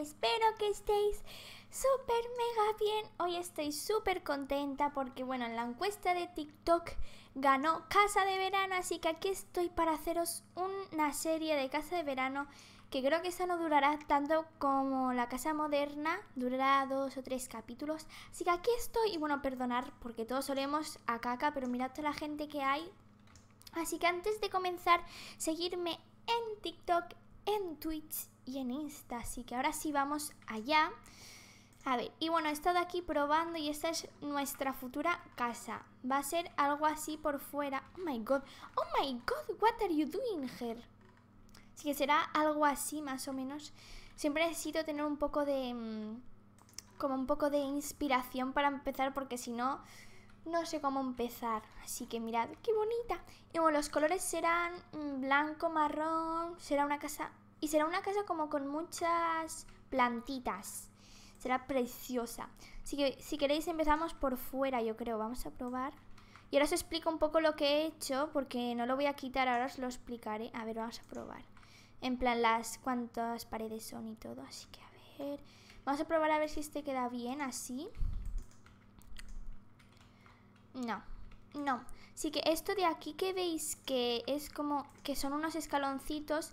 espero que estéis súper mega bien. Hoy estoy súper contenta porque bueno, en la encuesta de TikTok ganó Casa de Verano, así que aquí estoy para haceros una serie de Casa de Verano que creo que esa no durará tanto como la Casa Moderna, durará dos o tres capítulos. Así que aquí estoy y bueno, perdonar porque todos solemos a caca, pero mirad toda la gente que hay. Así que antes de comenzar, seguirme en TikTok, en Twitch y en Insta. Así que ahora sí vamos allá. A ver, y bueno, he estado aquí probando y esta es nuestra futura casa. Va a ser algo así por fuera. Oh my god, oh my god, what are you doing here? Así que será algo así más o menos. Siempre necesito tener un poco de... Mm, como un poco de inspiración para empezar porque si no, no sé cómo empezar. Así que mirad, qué bonita. Y bueno, los colores serán mm, blanco, marrón, será una casa y será una casa como con muchas plantitas. Será preciosa. Así que si queréis empezamos por fuera, yo creo. Vamos a probar. Y ahora os explico un poco lo que he hecho, porque no lo voy a quitar, ahora os lo explicaré. A ver, vamos a probar. En plan, las cuantas paredes son y todo. Así que a ver. Vamos a probar a ver si este queda bien así. No, no. Así que esto de aquí que veis que es como que son unos escaloncitos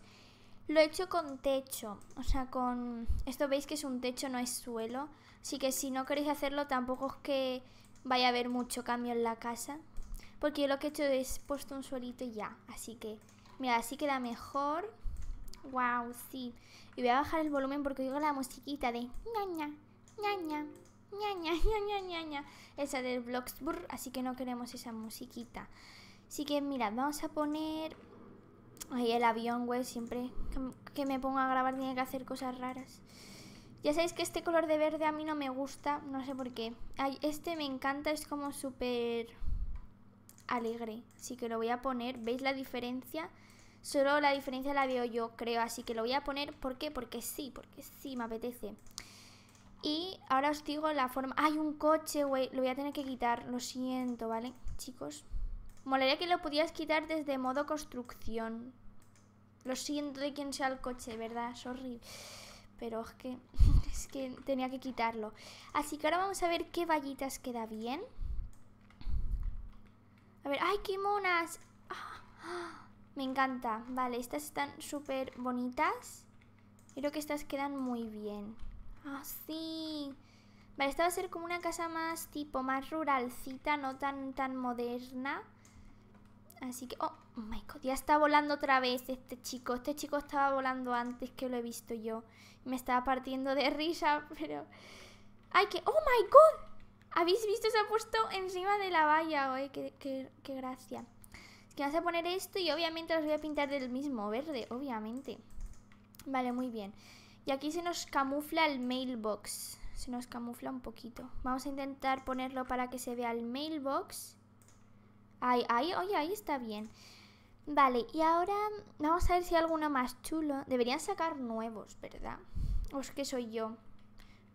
lo he hecho con techo, o sea, con... Esto veis que es un techo, no es suelo. Así que si no queréis hacerlo, tampoco es que vaya a haber mucho cambio en la casa. Porque yo lo que he hecho es puesto un suelito y ya. Así que, mira, así queda mejor. Wow, sí. Y voy a bajar el volumen porque oigo la musiquita de ñaña, ñaña, ñaña, ñaña, ñaña. Esa del Bloxburg, así que no queremos esa musiquita. Así que, mira, vamos a poner Ay, el avión, güey, siempre que me pongo a grabar tiene que hacer cosas raras. Ya sabéis que este color de verde a mí no me gusta, no sé por qué. este me encanta, es como súper alegre. Así que lo voy a poner. ¿Veis la diferencia? Solo la diferencia la veo yo, creo. Así que lo voy a poner. ¿Por qué? Porque sí, porque sí, me apetece. Y ahora os digo la forma... ¡Hay un coche, güey! Lo voy a tener que quitar, lo siento, ¿vale? Chicos. Molaría que lo pudieras quitar desde modo construcción. Lo siento de quien sea el coche, ¿verdad? Es horrible. Pero es que, es que tenía que quitarlo. Así que ahora vamos a ver qué vallitas queda bien. A ver, ¡ay, qué monas! Me encanta. Vale, estas están súper bonitas. Creo que estas quedan muy bien. Así. Ah, sí! Vale, esta va a ser como una casa más tipo, más ruralcita, no tan, tan moderna. Así que... ¡Oh! Oh my god, ya está volando otra vez este chico. Este chico estaba volando antes que lo he visto yo. Me estaba partiendo de risa, pero... ¡Ay, que... ¡Oh my god! ¿Habéis visto? Se ha puesto encima de la valla, hoy Qué, gracia. Es que vas a poner esto y obviamente los voy a pintar del mismo verde, obviamente. Vale, muy bien. Y aquí se nos camufla el mailbox. Se nos camufla un poquito. Vamos a intentar ponerlo para que se vea el mailbox. Ay, ay, oye, ahí está bien. Vale, y ahora vamos a ver si hay alguno más chulo. Deberían sacar nuevos, ¿verdad? O es que soy yo.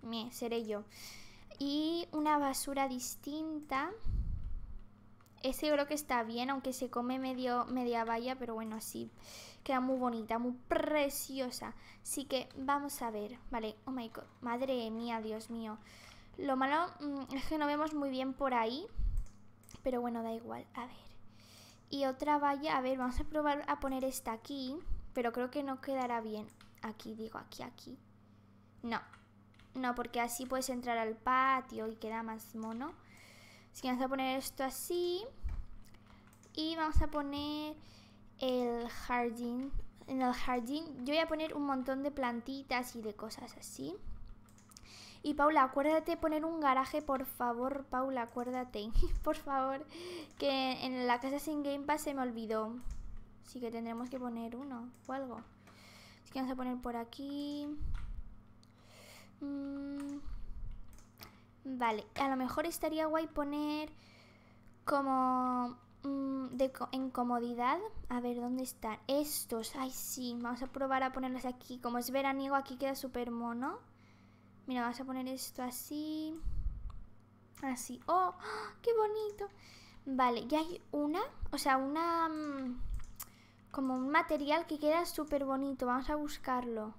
Me, seré yo. Y una basura distinta. ese yo creo que está bien, aunque se come medio, media valla, pero bueno, así Queda muy bonita, muy preciosa. Así que vamos a ver. Vale, oh my god. Madre mía, Dios mío. Lo malo mm, es que no vemos muy bien por ahí. Pero bueno, da igual. A ver y otra valla, a ver, vamos a probar a poner esta aquí, pero creo que no quedará bien. Aquí, digo, aquí, aquí. No, no, porque así puedes entrar al patio y queda más mono. Así que vamos a poner esto así. Y vamos a poner el jardín. En el jardín yo voy a poner un montón de plantitas y de cosas así. Y Paula, acuérdate poner un garaje, por favor, Paula, acuérdate, por favor, que en la casa sin Game Pass se me olvidó. Así que tendremos que poner uno o algo. Así que vamos a poner por aquí. Mm, vale, a lo mejor estaría guay poner como mm, de, en comodidad. A ver, ¿dónde están? Estos, ay sí, vamos a probar a ponerlos aquí. Como es veraniego, aquí queda súper mono. Mira, vamos a poner esto así. Así. ¡Oh! ¡Qué bonito! Vale, ya hay una. O sea, una... Mm, como un material que queda súper bonito. Vamos a buscarlo.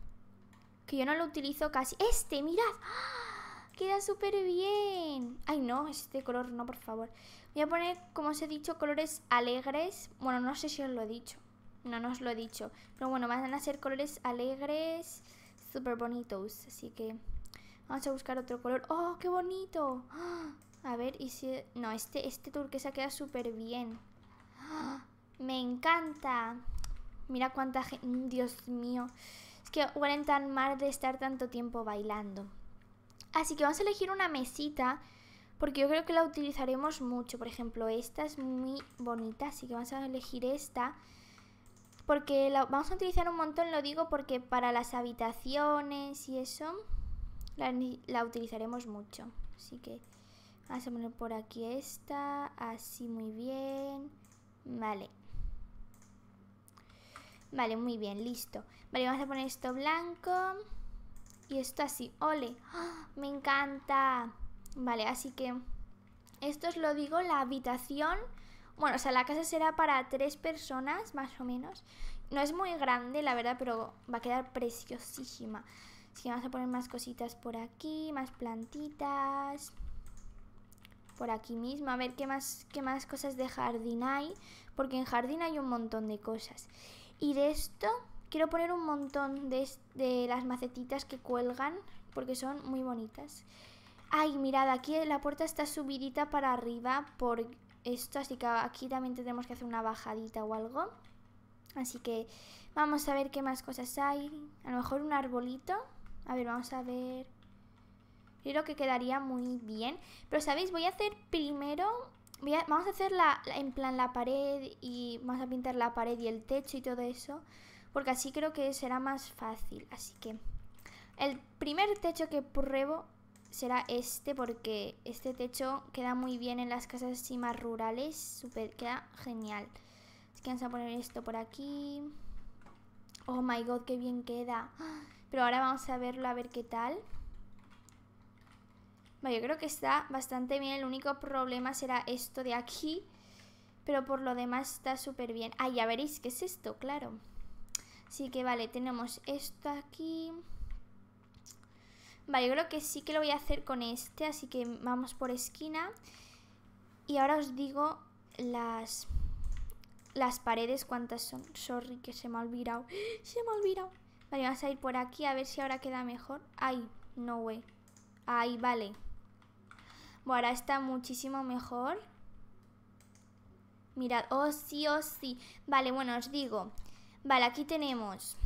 Que yo no lo utilizo casi. ¡Este! ¡Mirad! ¡Ah! Queda súper bien. Ay, no, este color no, por favor. Voy a poner, como os he dicho, colores alegres. Bueno, no sé si os lo he dicho. No, no os lo he dicho. Pero bueno, van a ser colores alegres, súper bonitos. Así que Vamos a buscar otro color. ¡Oh, qué bonito! A ver, y si... No, este, este turquesa queda súper bien. ¡Me encanta! Mira cuánta gente... Mm, Dios mío. Es que huelen tan mal de estar tanto tiempo bailando. Así que vamos a elegir una mesita. Porque yo creo que la utilizaremos mucho. Por ejemplo, esta es muy bonita. Así que vamos a elegir esta porque la vamos a utilizar un montón, lo digo porque para las habitaciones y eso la, utilizaremos mucho. Así que vamos a poner por aquí esta, así muy bien. Vale. Vale, muy bien, listo. Vale, vamos a poner esto blanco. Y esto así, ole. ¡Ah! me encanta. Vale, así que esto os lo digo, la habitación. Bueno, o sea, la casa será para tres personas, más o menos. No es muy grande, la verdad, pero va a quedar preciosísima. Así vamos a poner más cositas por aquí, más plantitas. Por aquí mismo, a ver qué más, qué más cosas de jardín hay. Porque en jardín hay un montón de cosas. Y de esto quiero poner un montón de, de las macetitas que cuelgan. Porque son muy bonitas. Ay, mirad, aquí la puerta está subidita para arriba por esto. Así que aquí también tendremos que hacer una bajadita o algo. Así que vamos a ver qué más cosas hay. A lo mejor un arbolito. A ver, vamos a ver. Creo que quedaría muy bien. Pero, ¿sabéis? Voy a hacer primero... vamos a hacer en plan la pared y vamos a pintar la pared y el techo y todo eso. Porque así creo que será más fácil. Así que el primer techo que pruebo será este porque este techo queda muy bien en las casas así más rurales. Super, queda genial. Así que vamos a poner esto por aquí. Oh my god, qué bien queda. ¡Ah! Pero ahora vamos a verlo a ver qué tal. Bueno, yo creo que está bastante bien. El único problema será esto de aquí. Pero por lo demás está súper bien. Ah, ya veréis qué es esto, claro. Así que vale, tenemos esto aquí. Vale, yo creo que sí que lo voy a hacer con este. Así que vamos por esquina. Y ahora os digo las, las paredes, cuántas son. Sorry, que se me ha olvidado. Se me ha olvidado. Vale, vamos a ir por aquí a ver si ahora queda mejor. Ay, no, güey. ¡Ay, vale. Bueno, ahora está muchísimo mejor. Mirad, oh sí, oh sí. Vale, bueno, os digo. Vale, aquí tenemos...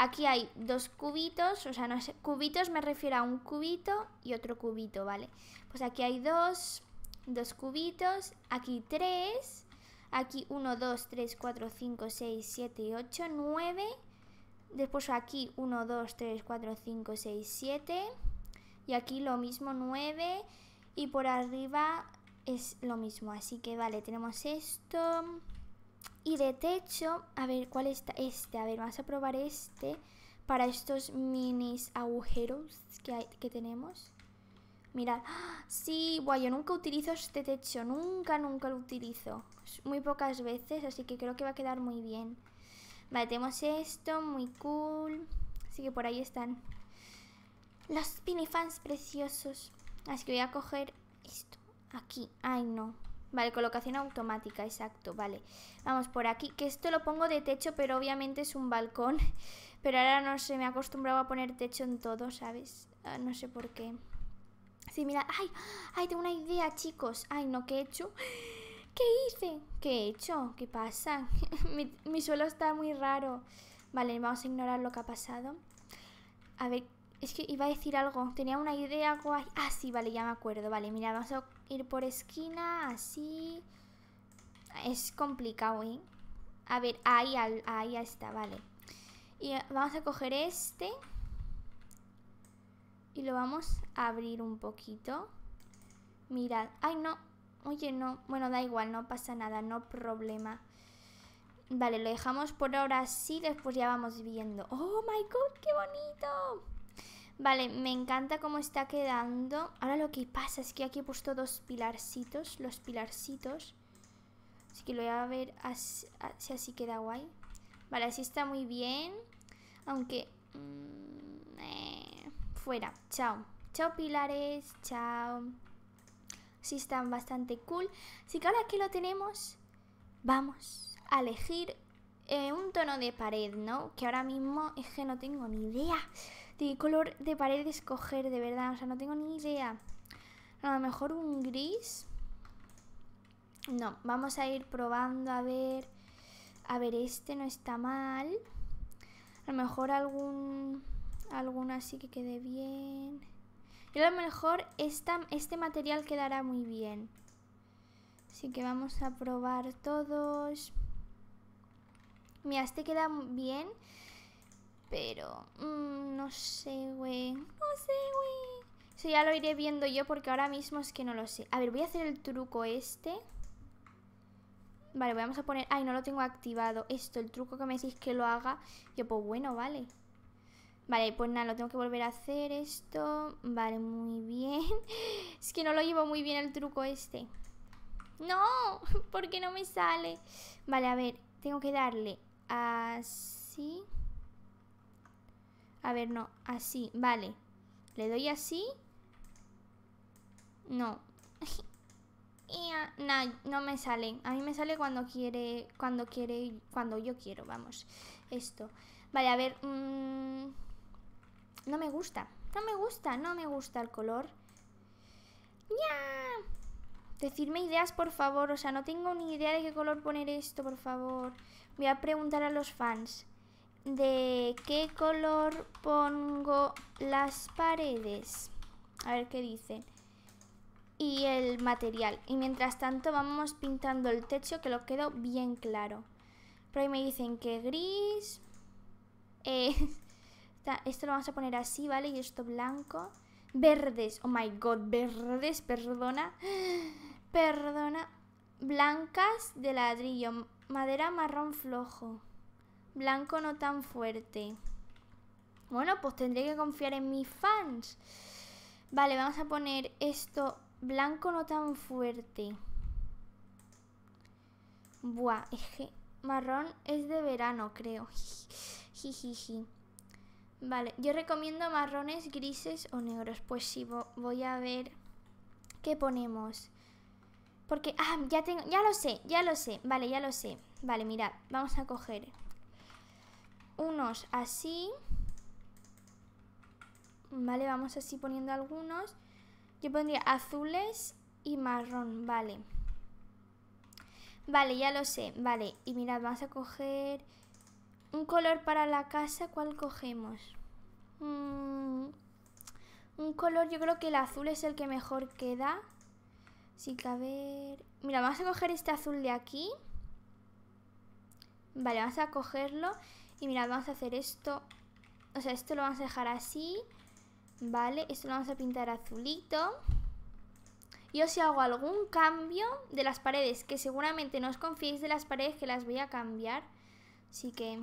Aquí hay dos cubitos, o sea, no cubitos me refiero a un cubito y otro cubito, ¿vale? Pues aquí hay dos, dos cubitos, aquí tres, aquí uno, dos, tres, cuatro, cinco, seis, siete, ocho, nueve... Después aquí 1, 2, 3, 4, 5, 6, 7. Y aquí lo mismo 9. Y por arriba es lo mismo. Así que vale, tenemos esto. Y de techo, a ver, ¿cuál está este? A ver, vamos a probar este para estos minis agujeros que, que tenemos. Mirad, sí, guay, yo nunca utilizo este techo, nunca, nunca lo utilizo. Muy pocas veces, así que creo que va a quedar muy bien. Vale, tenemos esto, muy cool. Así que por ahí están los pinifans preciosos. Así que voy a coger esto, aquí. Ay, no. Vale, colocación automática, exacto, vale. Vamos por aquí, que esto lo pongo de techo, pero obviamente es un balcón. Pero ahora no sé, me he acostumbrado a poner techo en todo, ¿sabes? Ah, no sé por qué. Sí, mira, ay, ay, tengo una idea, chicos. Ay, no, ¿qué he hecho? ¿Qué hice? ¿Qué he hecho? ¿Qué pasa? mi, suelo está muy raro. Vale, vamos a ignorar lo que ha pasado. A ver, es que iba a decir algo. Tenía una idea, algo Ah, sí, vale, ya me acuerdo. Vale, mira, vamos a ir por esquina, así. Es complicado, ¿eh? A ver, ahí, ahí está, vale. Y vamos a coger este. Y lo vamos a abrir un poquito. Mirad. ¡Ay, no! Oye, no. Bueno, da igual, no pasa nada, no problema. Vale, lo dejamos por ahora así, después ya vamos viendo. ¡Oh, my God! ¡Qué bonito! Vale, me encanta cómo está quedando. Ahora lo que pasa es que aquí he puesto dos pilarcitos, los pilarcitos. Así que lo voy a ver si así queda guay. Vale, así está muy bien. Aunque... Mm, eh, fuera. Chao. Chao, pilares. Chao. Si están bastante cool. Así que ahora que lo tenemos, vamos a elegir eh, un tono de pared, ¿no? Que ahora mismo es que no tengo ni idea de qué color de pared escoger, de verdad. O sea, no tengo ni idea. A lo mejor un gris. No, vamos a ir probando a ver. A ver, este no está mal. A lo mejor algún. Algún así que quede bien. Y a lo mejor este material quedará muy bien. Así que vamos a probar todos. Mira, este queda bien. Pero... Mm, no sé, güey. No sé, güey. Eso ya lo iré viendo yo porque ahora mismo es que no lo sé. A ver, voy a hacer el truco este. Vale, vamos a poner... Ay, no lo tengo activado. Esto, el truco que me decís que lo haga. Yo, pues bueno, vale. Vale, pues nada, lo tengo que volver a hacer esto. Vale, muy bien. Es que no lo llevo muy bien el truco este. ¡No! ¿Por qué no me sale? Vale, a ver, tengo que darle así. A ver, no, así, vale. Le doy así. No. No, no me sale. A mí me sale cuando quiere, cuando quiere, cuando yo quiero, vamos. Esto. Vale, a ver. Mmm... No me gusta. No me gusta. No me gusta el color. Decirme Decidme ideas, por favor. O sea, no tengo ni idea de qué color poner esto, por favor. Voy a preguntar a los fans. ¿De qué color pongo las paredes? A ver qué dicen. Y el material. Y mientras tanto vamos pintando el techo que lo quedo bien claro. Por ahí me dicen que gris. Eh, esto lo vamos a poner así, ¿vale? Y esto blanco. Verdes, oh my god, verdes, perdona. Perdona. Blancas de ladrillo. Madera marrón flojo. Blanco no tan fuerte. Bueno, pues tendré que confiar en mis fans. Vale, vamos a poner esto blanco no tan fuerte. Buah, es que marrón es de verano, creo. Jijiji. Vale, yo recomiendo marrones, grises o negros. Pues sí, voy a ver qué ponemos. Porque, ah, ya tengo, ya lo sé, ya lo sé, vale, ya lo sé. Vale, mirad, vamos a coger unos así. Vale, vamos así poniendo algunos. Yo pondría azules y marrón, vale. Vale, ya lo sé, vale. Y mirad, vamos a coger un color para la casa, ¿cuál cogemos? Mm, un color, yo creo que el azul es el que mejor queda. Así que a ver... Mira, vamos a coger este azul de aquí. Vale, vamos a cogerlo. Y mira, vamos a hacer esto. O sea, esto lo vamos a dejar así. Vale, esto lo vamos a pintar azulito. Yo si hago algún cambio de las paredes, que seguramente no os confiéis de las paredes que las voy a cambiar. Así que...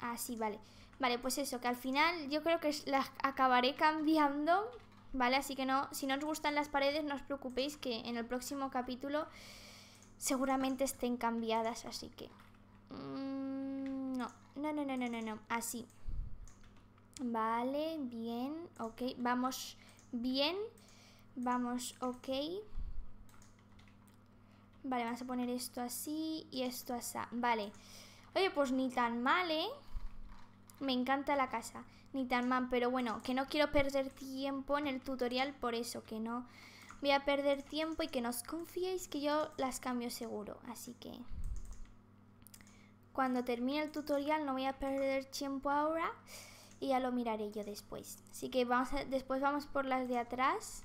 Así, ah, vale. Vale, pues eso, que al final yo creo que las acabaré cambiando, ¿vale? Así que no, si no os gustan las paredes, no os preocupéis que en el próximo capítulo seguramente estén cambiadas, así que... Mm, no, no, no, no, no, no, no, así. Vale, bien, ok, vamos bien, vamos ok. Vale, vamos a poner esto así y esto así, vale. Oye, pues ni tan mal, ¿eh? Me encanta la casa, ni tan mal, pero bueno, que no quiero perder tiempo en el tutorial por eso, que no voy a perder tiempo y que no os confiéis que yo las cambio seguro, así que... Cuando termine el tutorial no voy a perder tiempo ahora y ya lo miraré yo después. Así que vamos después vamos por las de atrás.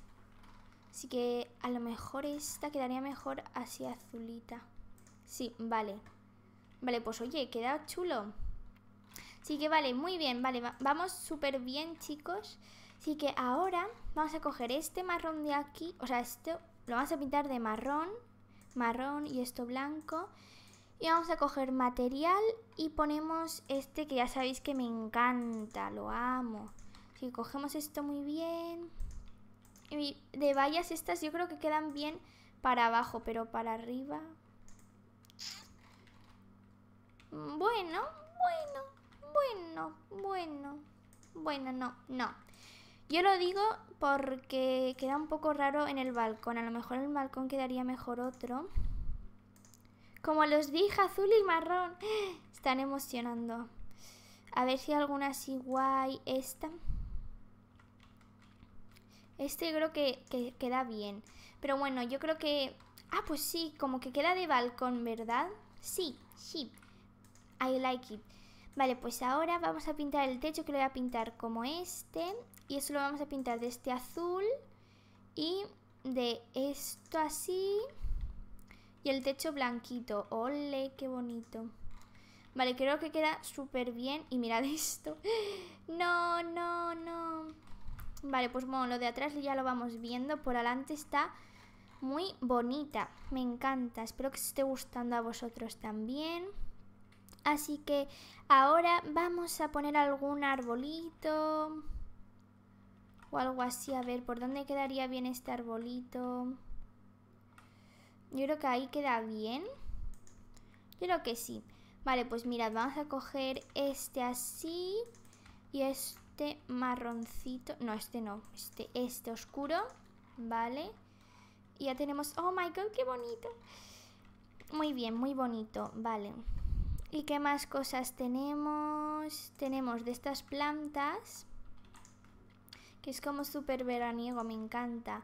Así que a lo mejor esta quedaría mejor así azulita. Sí, vale. Vale, pues oye, queda chulo. Así que vale, muy bien, vale, vamos súper bien, chicos. Así que ahora vamos a coger este marrón de aquí, o sea, esto lo vamos a pintar de marrón, marrón y esto blanco. Y vamos a coger material y ponemos este que ya sabéis que me encanta, lo amo. Así que cogemos esto muy bien. Y de vallas estas yo creo que quedan bien para abajo, pero para arriba... Bueno, bueno bueno, bueno, bueno, no, no. Yo lo digo porque queda un poco raro en el balcón. A lo mejor en el balcón quedaría mejor otro. Como los dije, azul y marrón. Están emocionando. A ver si alguna así guay. Esta. Este creo que, que queda bien. Pero bueno, yo creo que... Ah, pues sí, como que queda de balcón, ¿verdad? Sí, sí. I like it. Vale, pues ahora vamos a pintar el techo que lo voy a pintar como este. Y eso lo vamos a pintar de este azul y de esto así. Y el techo blanquito. ¡Ole, qué bonito! Vale, creo que queda súper bien. Y mirad esto. No, no, no. Vale, pues bueno, lo de atrás ya lo vamos viendo. Por adelante está muy bonita. Me encanta. Espero que os esté gustando a vosotros también. Así que ahora vamos a poner algún arbolito o algo así. A ver, ¿por dónde quedaría bien este arbolito? Yo creo que ahí queda bien. Yo creo que sí. Vale, pues mirad, vamos a coger este así y este marroncito. No, este no, este, este oscuro, ¿vale? Y ya tenemos... ¡Oh, my God, qué bonito! Muy bien, muy bonito, vale. ¿Y qué más cosas tenemos? Tenemos de estas plantas, que es como súper veraniego, me encanta.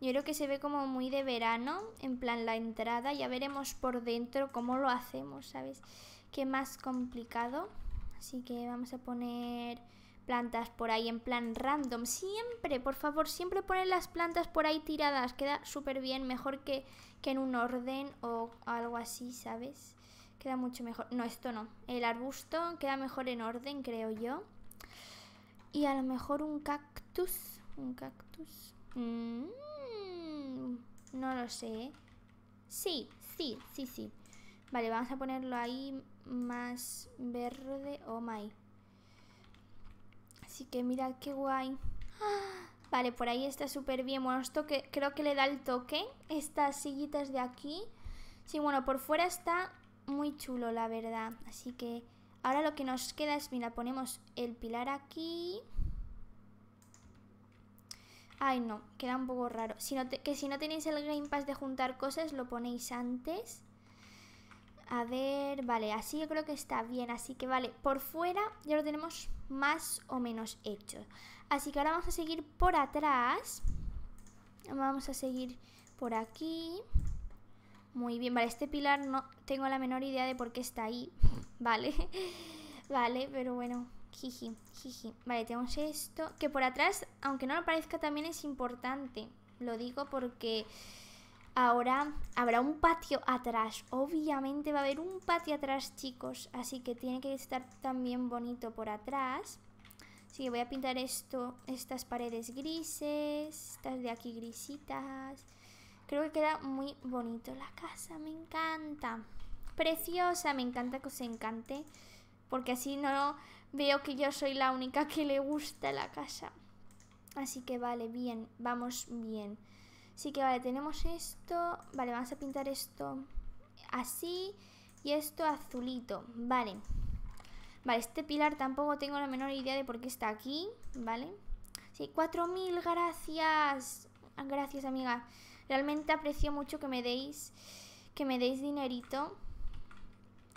Yo creo que se ve como muy de verano, en plan la entrada. Ya veremos por dentro cómo lo hacemos, ¿sabes? Qué más complicado. Así que vamos a poner plantas por ahí en plan random. Siempre, por favor, siempre ponen las plantas por ahí tiradas. Queda súper bien, mejor que, que en un orden o algo así, ¿sabes? Queda mucho mejor. No, esto no. El arbusto queda mejor en orden, creo yo. Y a lo mejor un cactus. Un cactus. Mm, no lo sé. Sí, sí, sí, sí. Vale, vamos a ponerlo ahí más verde. Oh my. Así que mirad qué guay. Vale, por ahí está súper bien. Bueno, esto que creo que le da el toque. Estas sillitas de aquí. Sí, bueno, por fuera está muy chulo, la verdad. Así que ahora lo que nos queda es, mira, ponemos el pilar aquí. Ay, no, queda un poco raro. Si que si no tenéis el Game Pass de juntar cosas, lo ponéis antes. A ver, vale, así yo creo que está bien. Así que vale, por fuera ya lo tenemos más o menos hecho. Así que ahora vamos a seguir por atrás. Vamos a seguir por aquí. Muy bien, vale, este pilar no tengo la menor idea de por qué está ahí. vale, vale, pero bueno, jiji, jiji. Vale, tenemos esto, que por atrás, aunque no lo parezca, también es importante. Lo digo porque ahora habrá un patio atrás. Obviamente va a haber un patio atrás, chicos. Así que tiene que estar también bonito por atrás. Así que voy a pintar esto, estas paredes grises, estas de aquí grisitas. Creo que queda muy bonito la casa, me encanta. Preciosa, me encanta que os encante. Porque así no veo que yo soy la única que le gusta la casa. Así que vale, bien, vamos bien. Así que vale, tenemos esto. Vale, vamos a pintar esto así y esto azulito. Vale. Vale, este pilar tampoco tengo la menor idea de por qué está aquí, ¿vale? Sí, 4.000, gracias. Gracias, amiga. Realmente aprecio mucho que me deis que me deis dinerito.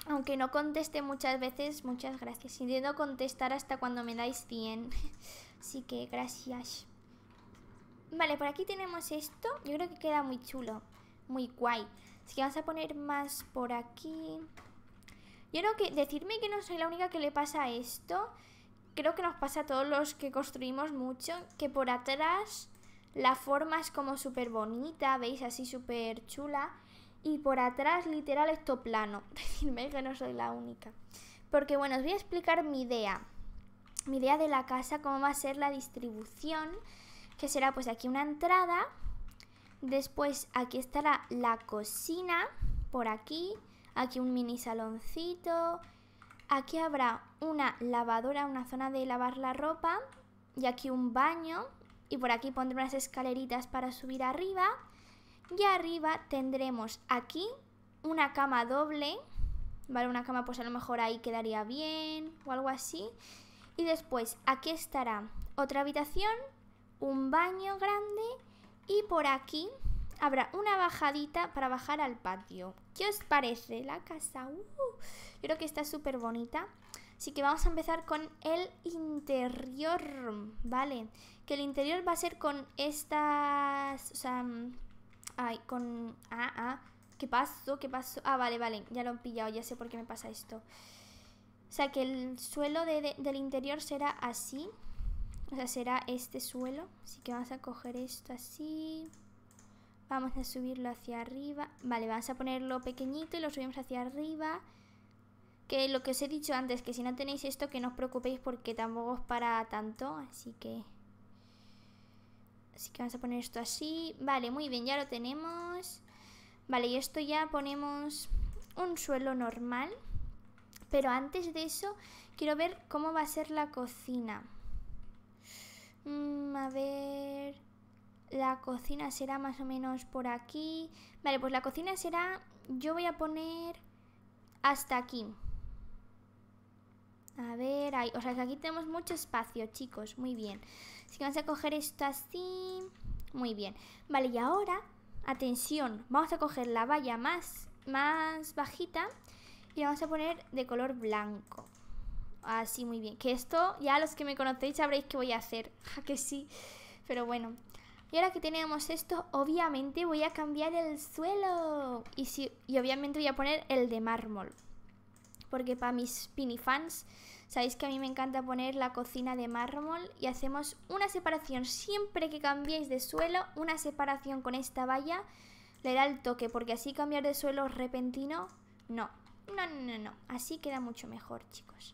Aunque no conteste muchas veces, muchas gracias. Intento contestar hasta cuando me dais 100. Así que gracias. Vale, por aquí tenemos esto. Yo creo que queda muy chulo. Muy guay. Así que vamos a poner más por aquí. Yo creo que decirme que no soy la única que le pasa esto. Creo que nos pasa a todos los que construimos mucho. Que por atrás la forma es como súper bonita, veis, así súper chula. Y por atrás, literal, esto plano. Decidme que no soy la única. Porque bueno, os voy a explicar mi idea. Mi idea de la casa, cómo va a ser la distribución. Que será pues aquí una entrada. Después aquí estará la cocina, por aquí. Aquí un mini saloncito. Aquí habrá una lavadora, una zona de lavar la ropa. Y aquí un baño y por aquí pondré unas escaleritas para subir arriba y arriba tendremos aquí una cama doble, ¿vale? Una cama pues a lo mejor ahí quedaría bien o algo así. Y después aquí estará otra habitación, un baño grande y por aquí habrá una bajadita para bajar al patio. ¿Qué os parece la casa? Uh, creo que está súper bonita. Así que vamos a empezar con el interior, ¿vale? Que el interior va a ser con estas... O sea... Mm, ay, con... Ah, ah. ¿Qué pasó? ¿Qué pasó? Ah, vale, vale. Ya lo he pillado. Ya sé por qué me pasa esto. O sea, que el suelo del interior será así. O sea, será este suelo. Así que vamos a coger esto así. Vamos a subirlo hacia arriba. Vale, vamos a ponerlo pequeñito y lo subimos hacia arriba que lo que os he dicho antes, que si no tenéis esto, que no os preocupéis porque tampoco os para tanto, así que... Así que vamos a poner esto así. Vale, muy bien, ya lo tenemos. Vale, y esto ya ponemos un suelo normal. Pero antes de eso, quiero ver cómo va a ser la cocina. Mm, a ver... La cocina será más o menos por aquí. Vale, pues la cocina será... Yo voy a poner hasta aquí. A ver, ahí. O sea, que aquí tenemos mucho espacio, chicos. Muy bien. Así que vamos a coger esto así. Muy bien. Vale, y ahora, atención. Vamos a coger la valla más, más bajita y la vamos a poner de color blanco. Así, muy bien. Que esto, ya los que me conocéis sabréis que voy a hacer. que sí. Pero bueno. Y ahora que tenemos esto, obviamente voy a cambiar el suelo. Y, y obviamente voy a poner el de mármol porque para mis fans, sabéis que a mí me encanta poner la cocina de mármol y hacemos una separación siempre que cambiéis de suelo, una separación con esta valla le da el toque porque así cambiar de suelo repentino, no, no, no, no, así queda mucho mejor chicos.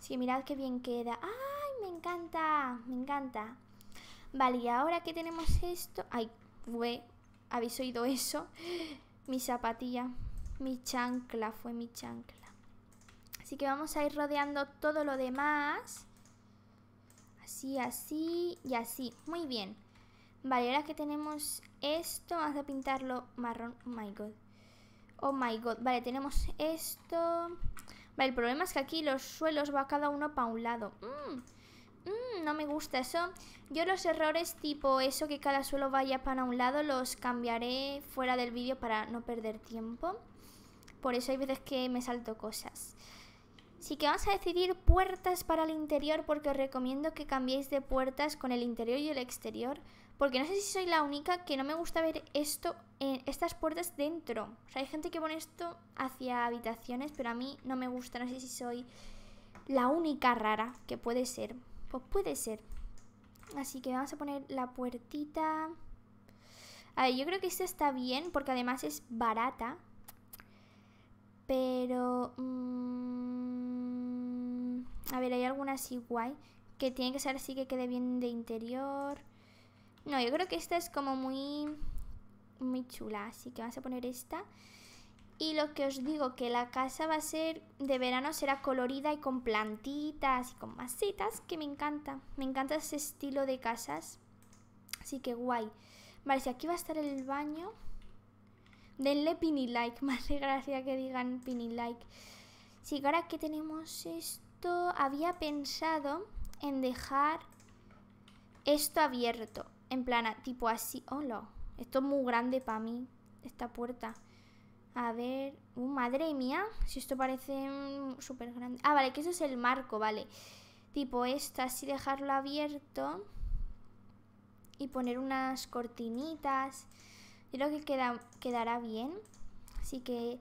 Sí, mirad qué bien queda. ¡Ay, me encanta! Me encanta. Vale, y ahora que tenemos esto... ¡Ay, fue! ¿Habéis oído eso? Mi zapatilla. Mi chancla, fue mi chancla. Así que vamos a ir rodeando todo lo demás. Así, así y así. Muy bien. Vale, ahora que tenemos esto, vamos a pintarlo marrón. Oh my god. Oh my god. Vale, tenemos esto. Vale, el problema es que aquí los suelos va cada uno para un lado. Mm. Mm, no me gusta eso. Yo los errores tipo eso que cada suelo vaya para un lado los cambiaré fuera del vídeo para no perder tiempo. Por eso hay veces que me salto cosas. Así que vamos a decidir puertas para el interior porque os recomiendo que cambiéis de puertas con el interior y el exterior. Porque no sé si soy la única que no me gusta ver esto, en estas puertas dentro. O sea, hay gente que pone esto hacia habitaciones, pero a mí no me gusta. No sé si soy la única rara que puede ser. Pues puede ser. Así que vamos a poner la puertita. A ver, yo creo que esta está bien porque además es barata. Pero... Mm, a ver, hay alguna así guay. Que tiene que ser así que quede bien de interior. No, yo creo que esta es como muy... Muy chula. Así que vamos a poner esta. Y lo que os digo, que la casa va a ser de verano, será colorida y con plantitas y con macetas que me encanta. Me encanta ese estilo de casas. Así que guay. Vale, si aquí va a estar el baño. Denle pini like, Más hace gracia que digan pini like. Sí, ahora que tenemos esto, había pensado en dejar esto abierto. En plana tipo así. Hola, esto es muy grande para mí, esta puerta. A ver, uh, madre mía, si esto parece súper grande. Ah, vale, que eso es el marco, vale. Tipo esto, así dejarlo abierto. Y poner unas cortinitas creo que quedará bien. Así que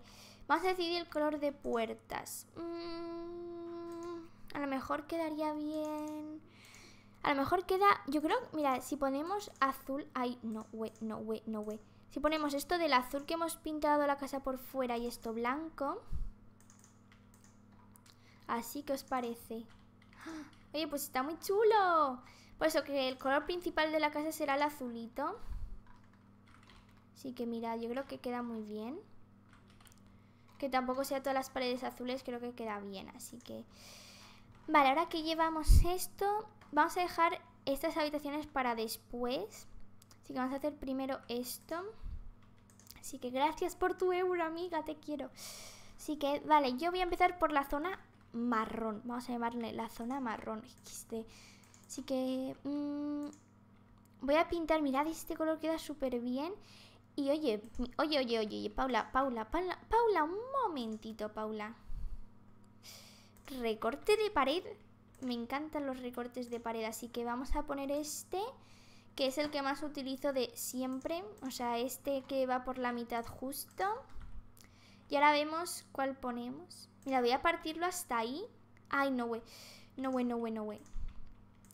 vamos a decidir el color de puertas. Mm, a lo mejor quedaría bien... A lo mejor queda... Yo creo... Mira, si ponemos azul... Ay, no, we, no, we, no, we. Si ponemos esto del azul que hemos pintado la casa por fuera y esto blanco... Así que os parece. ¡Ah! Oye, pues está muy chulo. Por eso que el color principal de la casa será el azulito. Así que mirad, yo creo que queda muy bien. Que tampoco sea todas las paredes azules, creo que queda bien, así que... Vale, ahora que llevamos esto, vamos a dejar estas habitaciones para después. Así que vamos a hacer primero esto. Así que gracias por tu euro, amiga, te quiero. Así que, vale, yo voy a empezar por la zona marrón. Vamos a llamarle la zona marrón Así que... Mm, voy a pintar, mirad, este color queda súper bien. Y oye, oye, oye, oye, Paula, Paula, Paula, Paula, un momentito, Paula. Recorte de pared. Me encantan los recortes de pared, así que vamos a poner este, que es el que más utilizo de siempre. O sea, este que va por la mitad justo. Y ahora vemos cuál ponemos. Mira, voy a partirlo hasta ahí. Ay, no, güey. No, güey, no, güey, no,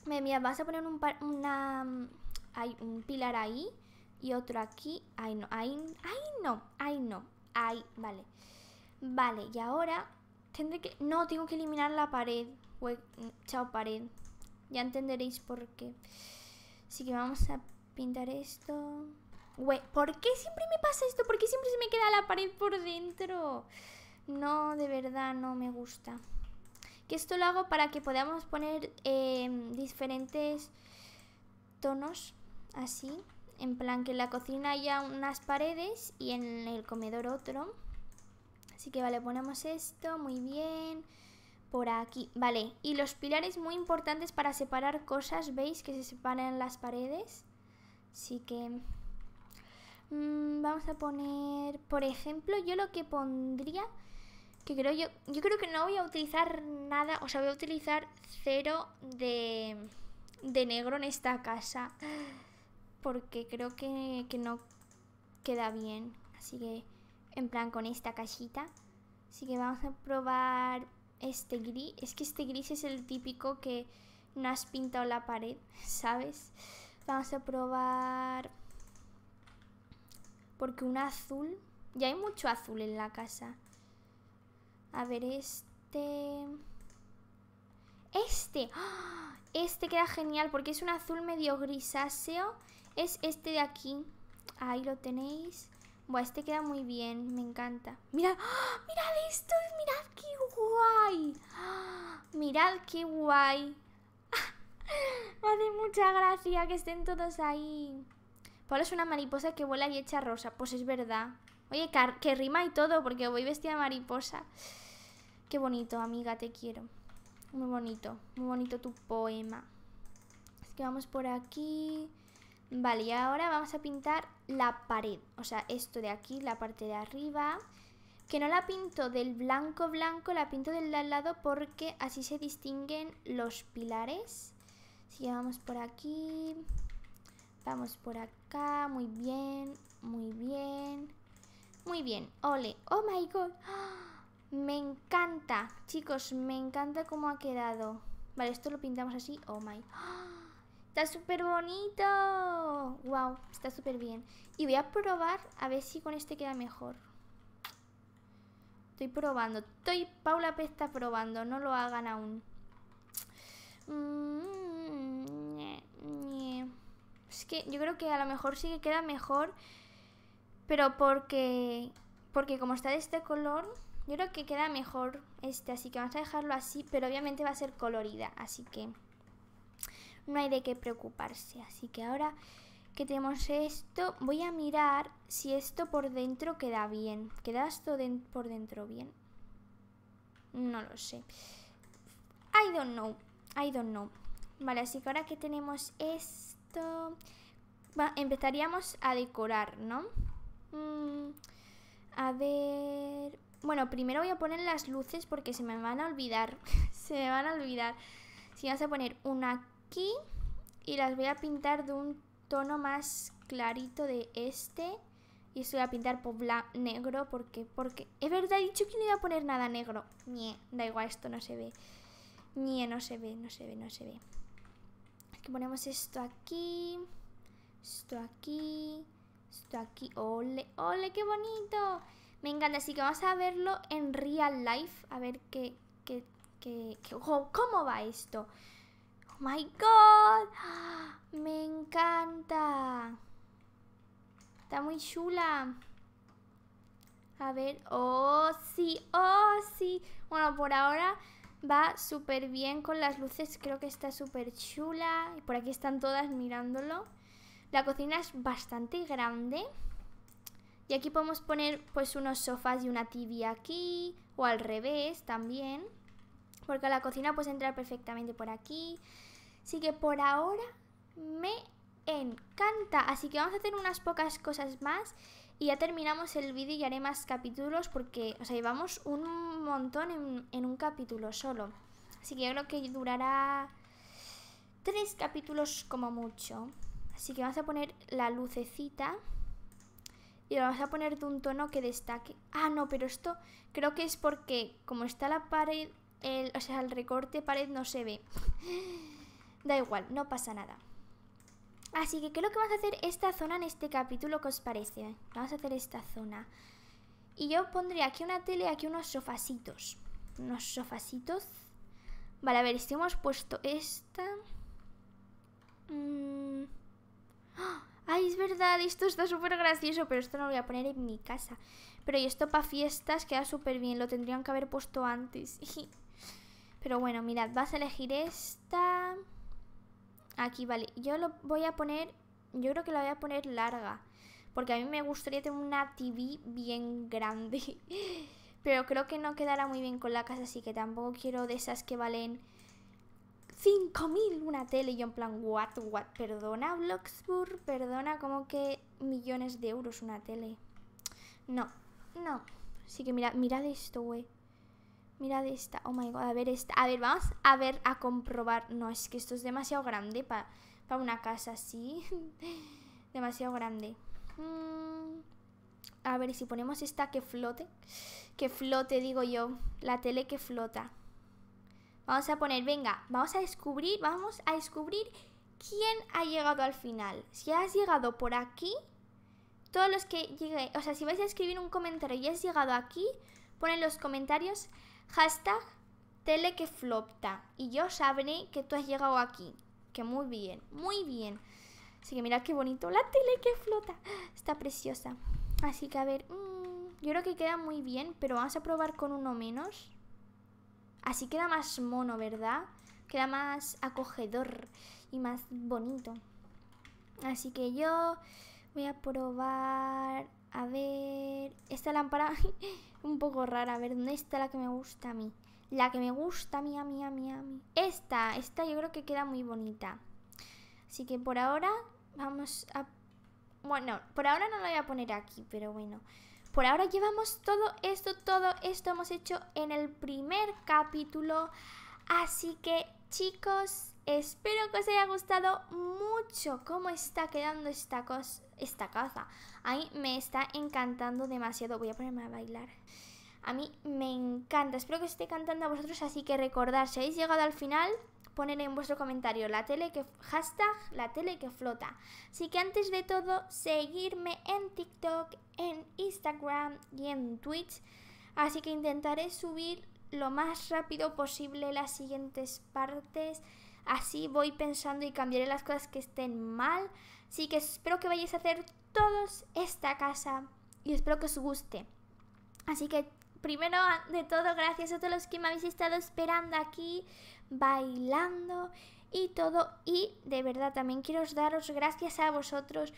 Mira, vas a poner un, una, mm, un pilar ahí y otro aquí. Ay, no, ay, ay, no, ay, no, ay, vale. Vale, y ahora tendré que... No, tengo que eliminar la pared. Chao, pared. Ya entenderéis por qué. Así que vamos a pintar esto. ¿Por qué siempre me pasa esto? ¿Por qué siempre se me queda la pared por dentro? No, de verdad, no me gusta. Que esto lo hago para que podamos poner em, diferentes tonos así. En plan que en la cocina haya unas paredes y en el comedor otro. Así que vale, ponemos esto, muy bien. Por aquí, vale. Y los pilares muy importantes para separar cosas, ¿veis? Que se separan las paredes. Así que... Mm, vamos a poner... Por ejemplo, yo lo que pondría... Que creo yo... Yo creo que no voy a utilizar nada... O sea, voy a utilizar cero de... De negro en esta casa porque creo que, no queda bien. Así que en plan con esta cajita. Así que vamos a probar este gris. Es que este gris es el típico que no has pintado la pared, ¿sabes? Vamos a probar... Porque un azul... Ya hay mucho azul en la casa. A ver, este... Este. Este queda genial porque es un azul medio grisáceo es este de aquí. Ahí lo tenéis. Buah, este queda muy bien, me encanta. Mirad, ¡ah! mirad esto, mirad qué guay. ¡Ah! Mirad qué guay. me hace mucha gracia que estén todos ahí. Pablo es una mariposa que vuela y echa rosa. Pues es verdad. Oye, que rima y todo, porque voy vestida de mariposa. Qué bonito, amiga, te quiero. Muy bonito, muy bonito tu poema. Es que vamos por aquí. Vale, y ahora vamos a pintar la pared, o sea, esto de aquí, la parte de arriba, que no la pinto del blanco blanco, la pinto del lado porque así se distinguen los pilares. Si vamos por aquí, vamos por acá, muy bien, muy bien, muy bien, ole, oh my god, ¡Ah! me encanta, chicos, me encanta cómo ha quedado. Vale, esto lo pintamos así, oh my... god ¡Ah! Está súper bonito. Wow, está súper bien. Y voy a probar a ver si con este queda mejor. Estoy probando. Estoy, Paula P está probando. No lo hagan aún. Es que yo creo que a lo mejor sí que queda mejor. Pero porque, porque como está de este color, yo creo que queda mejor este. Así que vamos a dejarlo así. Pero obviamente va a ser colorida. Así que no hay de qué preocuparse. Así que ahora que tenemos esto, voy a mirar si esto por dentro queda bien. ¿Queda esto por dentro bien? No lo sé. I don't know. I don't know. Vale, así que ahora que tenemos esto, empezaríamos a decorar, ¿no? Mm, a ver... Bueno, primero voy a poner las luces porque se me van a olvidar. se me van a olvidar. Si vas a poner una y las voy a pintar de un tono más clarito de este. Y esto voy a pintar por negro porque, porque... Es verdad, he dicho que no iba a poner nada negro. ni da igual, esto no se ve. ni no se ve, no se ve, no se ve. Aquí ponemos esto aquí. Esto aquí. Esto aquí. ¡Ole, ole, qué bonito! Me encanta, así que vamos a verlo en real life. A ver qué... qué, qué, qué ¿Cómo va esto? my god. Me encanta. Está muy chula. A ver, oh sí, oh sí. Bueno, por ahora va súper bien con las luces. Creo que está súper chula. Y por aquí están todas mirándolo. La cocina es bastante grande. Y aquí podemos poner pues unos sofás y una TV aquí. O al revés también. Porque la cocina puede entrar perfectamente por aquí. Así que por ahora me encanta. Así que vamos a hacer unas pocas cosas más y ya terminamos el vídeo y haré más capítulos porque, o sea, llevamos un montón en, un capítulo solo. Así que yo creo que durará tres capítulos como mucho. Así que vamos a poner la lucecita y lo vamos a poner de un tono que destaque. Ah, no, pero esto creo que es porque como está la pared, o sea, el recorte pared no se ve. Da igual, no pasa nada. Así que creo que vamos a hacer esta zona en este capítulo, ¿qué os parece? Vamos a hacer esta zona. Y yo pondré aquí una tele y aquí unos sofacitos. Unos sofacitos. Vale, a ver, si este hemos puesto esta... Mm. ¡Ah! Ay, es verdad, esto está súper gracioso, pero esto no lo voy a poner en mi casa. Pero y esto para fiestas queda súper bien, lo tendrían que haber puesto antes. pero bueno, mirad, vas a elegir esta... Aquí, vale. Yo lo voy a poner... Yo creo que la voy a poner larga. Porque a mí me gustaría tener una TV bien grande. Pero creo que no quedará muy bien con la casa, así que tampoco quiero de esas que valen 5.000 una tele. Y yo en plan, what, what, perdona Bloxburg, perdona, como que millones de euros una tele. No, no. Así que mira mirad esto, güey. Mirad esta. Oh my god, a ver esta. A ver, vamos a ver, a comprobar. No, es que esto es demasiado grande para una casa así. demasiado grande. Mm, a ver, si ponemos esta que flote. Que flote, digo yo. La tele que flota. Vamos a poner, venga, vamos a descubrir, vamos a descubrir quién ha llegado al final. Si has llegado por aquí, todos los que llegué, o sea, si vais a escribir un comentario y has llegado aquí, pon en los comentarios Hashtag flota Y yo sabré que tú has llegado aquí. Que muy bien, muy bien. Así que mira qué bonito. La tele que flota. Está preciosa. Así que a ver. Mm, yo creo que queda muy bien, pero vamos a probar con uno menos. Así queda más mono, ¿verdad? Queda más acogedor y más bonito. Así que yo voy a probar a ver, esta lámpara un poco rara. A ver, ¿dónde está la que me gusta a mí? La que me gusta a mí, a mí, a mí, a mí. Esta, esta yo creo que queda muy bonita. Así que por ahora vamos a... Bueno, por ahora no la voy a poner aquí, pero bueno. Por ahora llevamos todo esto, todo esto hemos hecho en el primer capítulo. Así que chicos, Espero que os haya gustado mucho cómo está quedando esta, cosa, esta casa. A mí me está encantando demasiado. Voy a ponerme a bailar. A mí me encanta. Espero que os esté cantando a vosotros. Así que recordad, si habéis llegado al final, poner en vuestro comentario la tele que hashtag la tele que flota. Así que antes de todo, seguirme en TikTok, en Instagram y en Twitch. Así que intentaré subir lo más rápido posible las siguientes partes. Así voy pensando y cambiaré las cosas que estén mal. Así que espero que vayáis a hacer todos esta casa y espero que os guste. Así que primero de todo, gracias a todos los que me habéis estado esperando aquí, bailando y todo. Y de verdad también quiero daros gracias a vosotros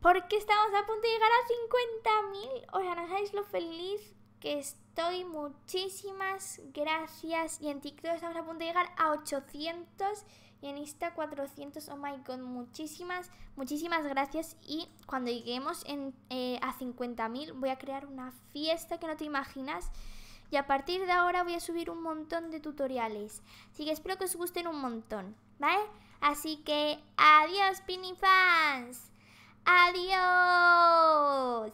porque estamos a punto de llegar a 50.000. O sea, no sabéis lo feliz que estoy muchísimas gracias. Y en TikTok estamos a punto de llegar a 800 y en Insta 400. Oh my god, muchísimas, muchísimas gracias. Y cuando lleguemos eh, a 50.000 voy a crear una fiesta que no te imaginas. Y a partir de ahora voy a subir un montón de tutoriales. Así que espero que os gusten un montón, ¿vale? Así que adiós, Pinifans. Adiós.